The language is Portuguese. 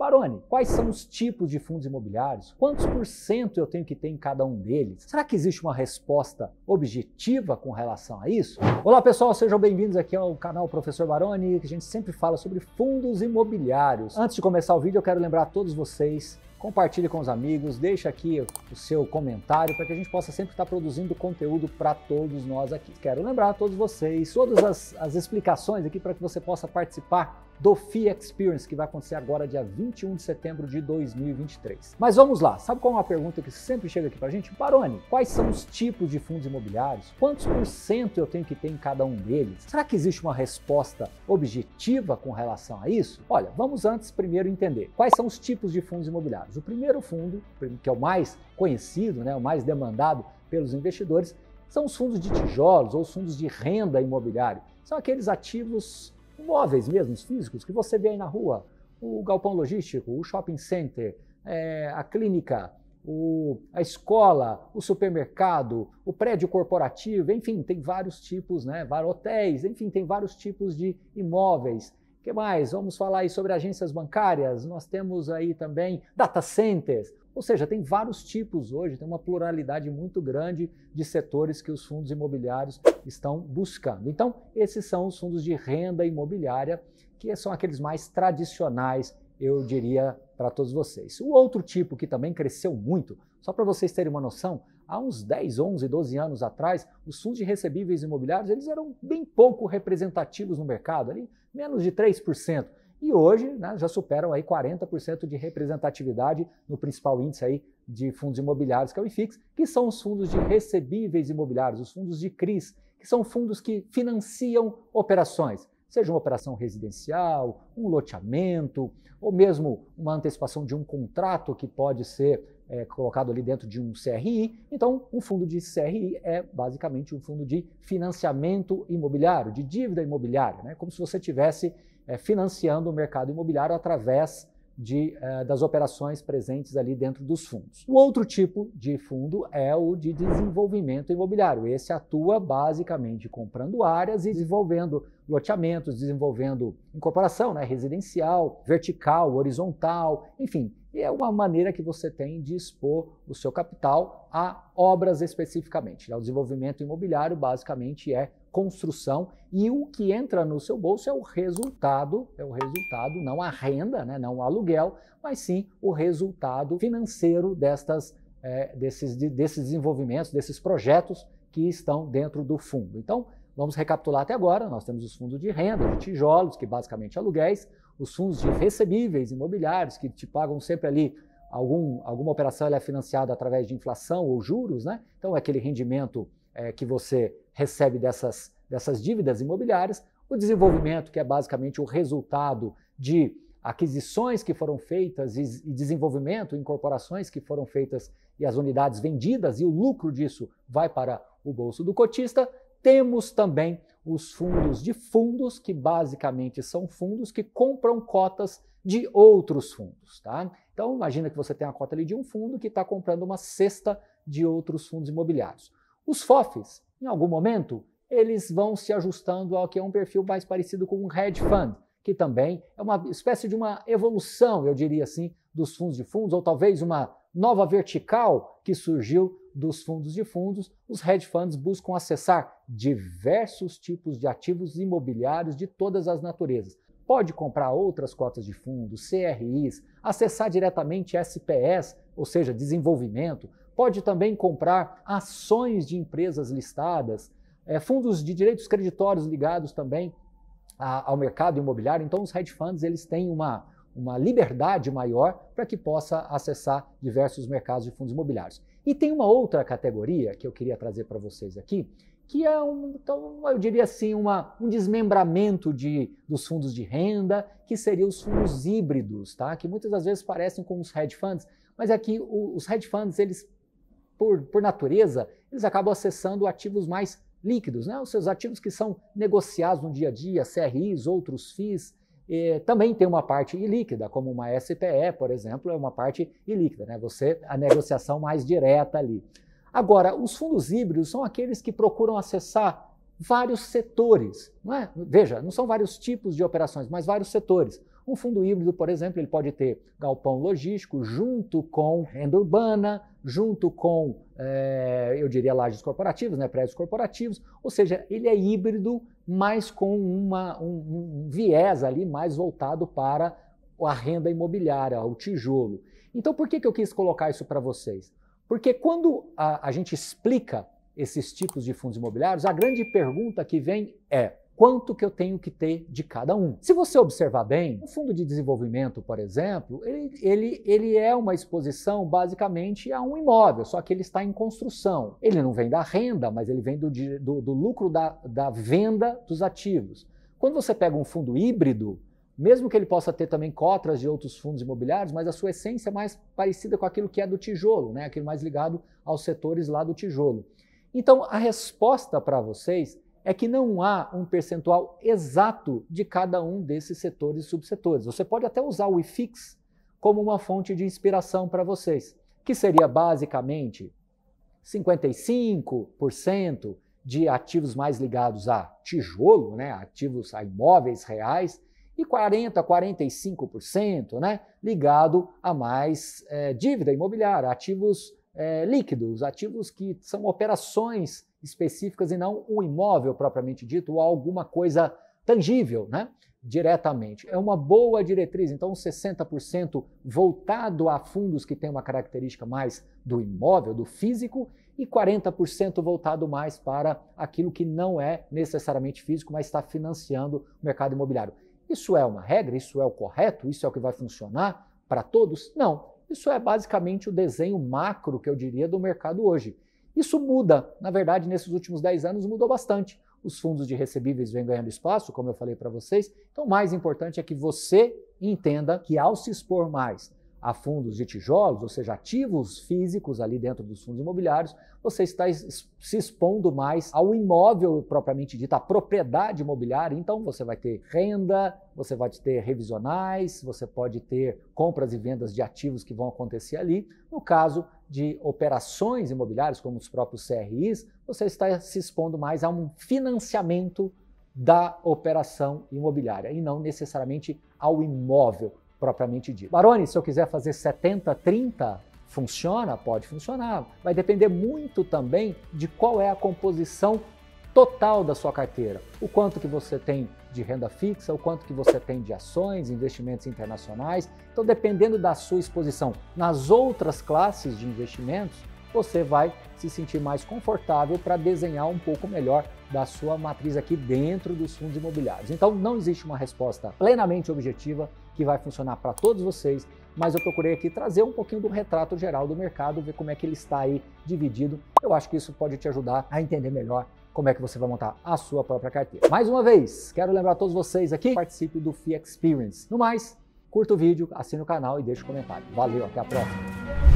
Barone, quais são os tipos de fundos imobiliários? Quantos por cento eu tenho que ter em cada um deles? Será que existe uma resposta objetiva com relação a isso? Olá pessoal, sejam bem-vindos aqui ao canal Professor Barone, que a gente sempre fala sobre fundos imobiliários. Antes de começar o vídeo, eu quero lembrar a todos vocês compartilhe com os amigos, deixe aqui o seu comentário para que a gente possa sempre estar produzindo conteúdo para todos nós aqui. Quero lembrar a todos vocês, todas as, as explicações aqui para que você possa participar do Fii Experience, que vai acontecer agora dia 21 de setembro de 2023. Mas vamos lá, sabe qual é uma pergunta que sempre chega aqui pra gente? Baroni, quais são os tipos de fundos imobiliários? Quantos por cento eu tenho que ter em cada um deles? Será que existe uma resposta objetiva com relação a isso? Olha, vamos antes primeiro entender quais são os tipos de fundos imobiliários. O primeiro fundo, que é o mais conhecido, né, o mais demandado pelos investidores, são os fundos de tijolos ou os fundos de renda imobiliária. São aqueles ativos móveis mesmo, físicos, que você vê aí na rua, o galpão logístico, o shopping center, é, a clínica, o, a escola, o supermercado, o prédio corporativo, enfim, tem vários tipos, né? Hotéis, enfim, tem vários tipos de imóveis. O que mais? Vamos falar aí sobre agências bancárias. Nós temos aí também data centers. Ou seja, tem vários tipos hoje, tem uma pluralidade muito grande de setores que os fundos imobiliários estão buscando. Então, esses são os fundos de renda imobiliária, que são aqueles mais tradicionais, eu diria, para todos vocês. O outro tipo que também cresceu muito, só para vocês terem uma noção, há uns 10, 11, 12 anos atrás, os fundos de recebíveis imobiliários eles eram bem pouco representativos no mercado, ali menos de 3% e hoje né, já superam aí 40% de representatividade no principal índice aí de fundos imobiliários, que é o IFIX, que são os fundos de recebíveis imobiliários, os fundos de CRIs, que são fundos que financiam operações, seja uma operação residencial, um loteamento, ou mesmo uma antecipação de um contrato que pode ser é, colocado ali dentro de um CRI. Então, um fundo de CRI é basicamente um fundo de financiamento imobiliário, de dívida imobiliária, né? como se você tivesse é, financiando o mercado imobiliário através de, eh, das operações presentes ali dentro dos fundos. O outro tipo de fundo é o de desenvolvimento imobiliário. Esse atua basicamente comprando áreas e desenvolvendo loteamentos, desenvolvendo incorporação né, residencial, vertical, horizontal, enfim. E é uma maneira que você tem de expor o seu capital a obras especificamente. O desenvolvimento imobiliário basicamente é construção e o que entra no seu bolso é o resultado, é o resultado, não a renda, né, não o aluguel, mas sim o resultado financeiro destas, é, desses, desses desenvolvimentos, desses projetos que estão dentro do fundo. Então, vamos recapitular até agora. Nós temos os fundos de renda, de tijolos, que basicamente aluguéis, os fundos de recebíveis imobiliários, que te pagam sempre ali algum, alguma operação ela é financiada através de inflação ou juros, né? Então, é aquele rendimento é, que você recebe dessas, dessas dívidas imobiliárias, o desenvolvimento, que é basicamente o resultado de aquisições que foram feitas e, e desenvolvimento, incorporações que foram feitas e as unidades vendidas, e o lucro disso vai para o bolso do cotista. Temos também os fundos de fundos, que basicamente são fundos que compram cotas de outros fundos. Tá? Então, imagina que você tem a cota ali de um fundo que está comprando uma cesta de outros fundos imobiliários. Os FOFs em algum momento, eles vão se ajustando ao que é um perfil mais parecido com um hedge fund, que também é uma espécie de uma evolução, eu diria assim, dos fundos de fundos, ou talvez uma nova vertical que surgiu dos fundos de fundos. Os hedge funds buscam acessar diversos tipos de ativos imobiliários de todas as naturezas, pode comprar outras cotas de fundo, CRIs, acessar diretamente SPS, ou seja, desenvolvimento, pode também comprar ações de empresas listadas, é, fundos de direitos creditórios ligados também a, ao mercado imobiliário. Então, os hedge funds eles têm uma, uma liberdade maior para que possa acessar diversos mercados de fundos imobiliários. E tem uma outra categoria que eu queria trazer para vocês aqui, que é um, então, eu diria assim, uma, um desmembramento de, dos fundos de renda, que seriam os fundos híbridos, tá? que muitas das vezes parecem com os hedge funds, mas aqui é que os hedge funds, eles, por, por natureza, eles acabam acessando ativos mais líquidos, né? os seus ativos que são negociados no dia a dia, CRIs, outros FIIs, eh, também tem uma parte ilíquida, como uma SPE, por exemplo, é uma parte ilíquida, né? Você, a negociação mais direta ali. Agora, os fundos híbridos são aqueles que procuram acessar vários setores, não é? Veja, não são vários tipos de operações, mas vários setores. Um fundo híbrido, por exemplo, ele pode ter galpão logístico junto com renda urbana, junto com, é, eu diria, lajes corporativas, né, prédios corporativos, ou seja, ele é híbrido, mas com uma, um, um viés ali mais voltado para a renda imobiliária, o tijolo. Então, por que, que eu quis colocar isso para vocês? Porque quando a, a gente explica esses tipos de fundos imobiliários, a grande pergunta que vem é quanto que eu tenho que ter de cada um. Se você observar bem, o fundo de desenvolvimento, por exemplo, ele, ele, ele é uma exposição basicamente a um imóvel, só que ele está em construção. Ele não vem da renda, mas ele vem do, do, do lucro da, da venda dos ativos. Quando você pega um fundo híbrido, mesmo que ele possa ter também cotas de outros fundos imobiliários, mas a sua essência é mais parecida com aquilo que é do tijolo, né? aquilo mais ligado aos setores lá do tijolo. Então, a resposta para vocês é que não há um percentual exato de cada um desses setores e subsetores. Você pode até usar o IFIX como uma fonte de inspiração para vocês, que seria basicamente 55% de ativos mais ligados a tijolo, né, ativos a imóveis reais, e 40%, 45% né, ligado a mais é, dívida imobiliária, ativos é, líquidos, ativos que são operações específicas e não o imóvel propriamente dito ou alguma coisa tangível, né? diretamente. É uma boa diretriz, então 60% voltado a fundos que têm uma característica mais do imóvel, do físico, e 40% voltado mais para aquilo que não é necessariamente físico, mas está financiando o mercado imobiliário. Isso é uma regra? Isso é o correto? Isso é o que vai funcionar para todos? Não. Isso é basicamente o desenho macro, que eu diria, do mercado hoje. Isso muda. Na verdade, nesses últimos 10 anos mudou bastante. Os fundos de recebíveis vêm ganhando espaço, como eu falei para vocês. Então, o mais importante é que você entenda que ao se expor mais a fundos de tijolos, ou seja, ativos físicos ali dentro dos fundos imobiliários, você está se expondo mais ao imóvel propriamente dito, à propriedade imobiliária. Então você vai ter renda, você vai ter revisionais, você pode ter compras e vendas de ativos que vão acontecer ali. No caso de operações imobiliárias, como os próprios CRIs, você está se expondo mais a um financiamento da operação imobiliária e não necessariamente ao imóvel propriamente dito. Baroni, se eu quiser fazer 70, 30, funciona? Pode funcionar. Vai depender muito também de qual é a composição total da sua carteira. O quanto que você tem de renda fixa, o quanto que você tem de ações, investimentos internacionais. Então, dependendo da sua exposição nas outras classes de investimentos, você vai se sentir mais confortável para desenhar um pouco melhor da sua matriz aqui dentro dos fundos imobiliários. Então, não existe uma resposta plenamente objetiva que vai funcionar para todos vocês, mas eu procurei aqui trazer um pouquinho do retrato geral do mercado, ver como é que ele está aí dividido. Eu acho que isso pode te ajudar a entender melhor como é que você vai montar a sua própria carteira. Mais uma vez, quero lembrar a todos vocês aqui, participe do FIA Experience. No mais, curta o vídeo, assine o canal e deixe o um comentário. Valeu, até a próxima!